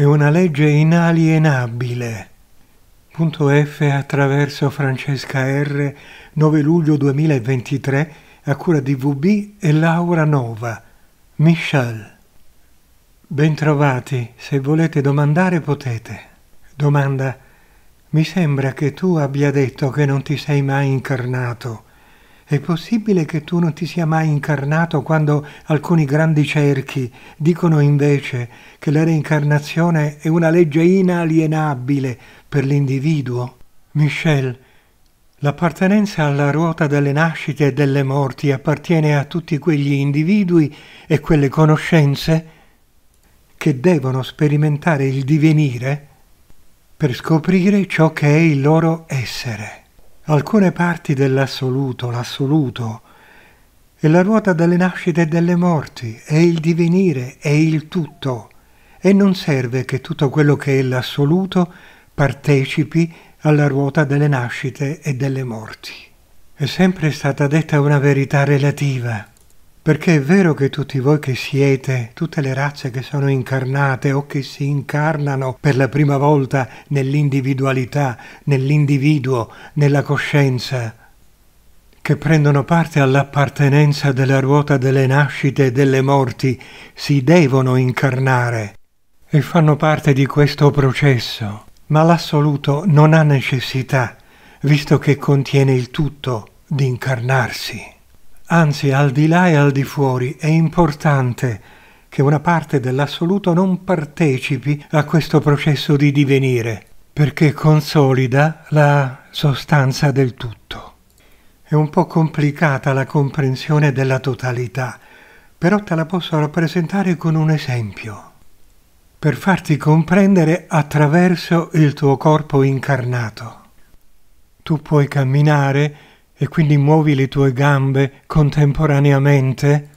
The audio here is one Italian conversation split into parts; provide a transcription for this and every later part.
è una legge inalienabile. Punto F attraverso Francesca R. 9 luglio 2023 a cura di VB e Laura Nova. Michel. Bentrovati, se volete domandare potete. Domanda. Mi sembra che tu abbia detto che non ti sei mai incarnato. È possibile che tu non ti sia mai incarnato quando alcuni grandi cerchi dicono invece che la reincarnazione è una legge inalienabile per l'individuo? Michel, l'appartenenza alla ruota delle nascite e delle morti appartiene a tutti quegli individui e quelle conoscenze che devono sperimentare il divenire per scoprire ciò che è il loro essere alcune parti dell'assoluto, l'assoluto, è la ruota delle nascite e delle morti, è il divenire, è il tutto, e non serve che tutto quello che è l'assoluto partecipi alla ruota delle nascite e delle morti. È sempre stata detta una verità relativa, perché è vero che tutti voi che siete, tutte le razze che sono incarnate o che si incarnano per la prima volta nell'individualità, nell'individuo, nella coscienza, che prendono parte all'appartenenza della ruota delle nascite e delle morti, si devono incarnare e fanno parte di questo processo. Ma l'assoluto non ha necessità, visto che contiene il tutto di incarnarsi anzi al di là e al di fuori, è importante che una parte dell'assoluto non partecipi a questo processo di divenire, perché consolida la sostanza del tutto. È un po' complicata la comprensione della totalità, però te la posso rappresentare con un esempio, per farti comprendere attraverso il tuo corpo incarnato. Tu puoi camminare, e quindi muovi le tue gambe contemporaneamente,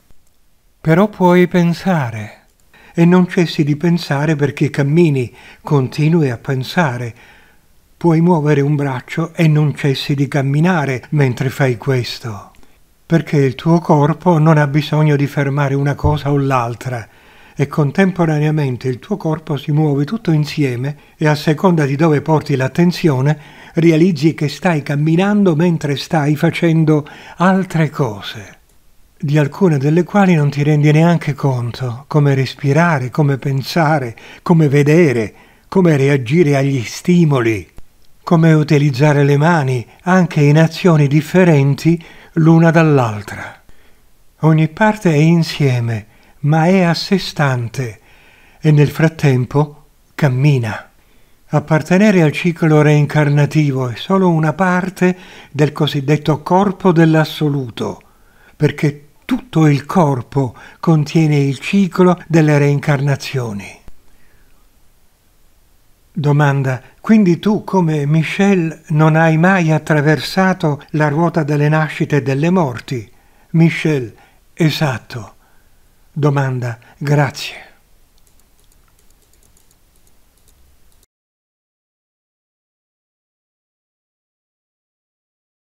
però puoi pensare e non cessi di pensare perché cammini, continui a pensare. Puoi muovere un braccio e non cessi di camminare mentre fai questo, perché il tuo corpo non ha bisogno di fermare una cosa o l'altra e contemporaneamente il tuo corpo si muove tutto insieme e a seconda di dove porti l'attenzione realizzi che stai camminando mentre stai facendo altre cose, di alcune delle quali non ti rendi neanche conto, come respirare, come pensare, come vedere, come reagire agli stimoli, come utilizzare le mani anche in azioni differenti l'una dall'altra. Ogni parte è insieme, ma è a sé stante e nel frattempo cammina. Appartenere al ciclo reincarnativo è solo una parte del cosiddetto corpo dell'assoluto, perché tutto il corpo contiene il ciclo delle reincarnazioni. Domanda. Quindi tu, come Michel, non hai mai attraversato la ruota delle nascite e delle morti? Michel. Esatto. Domanda. Grazie.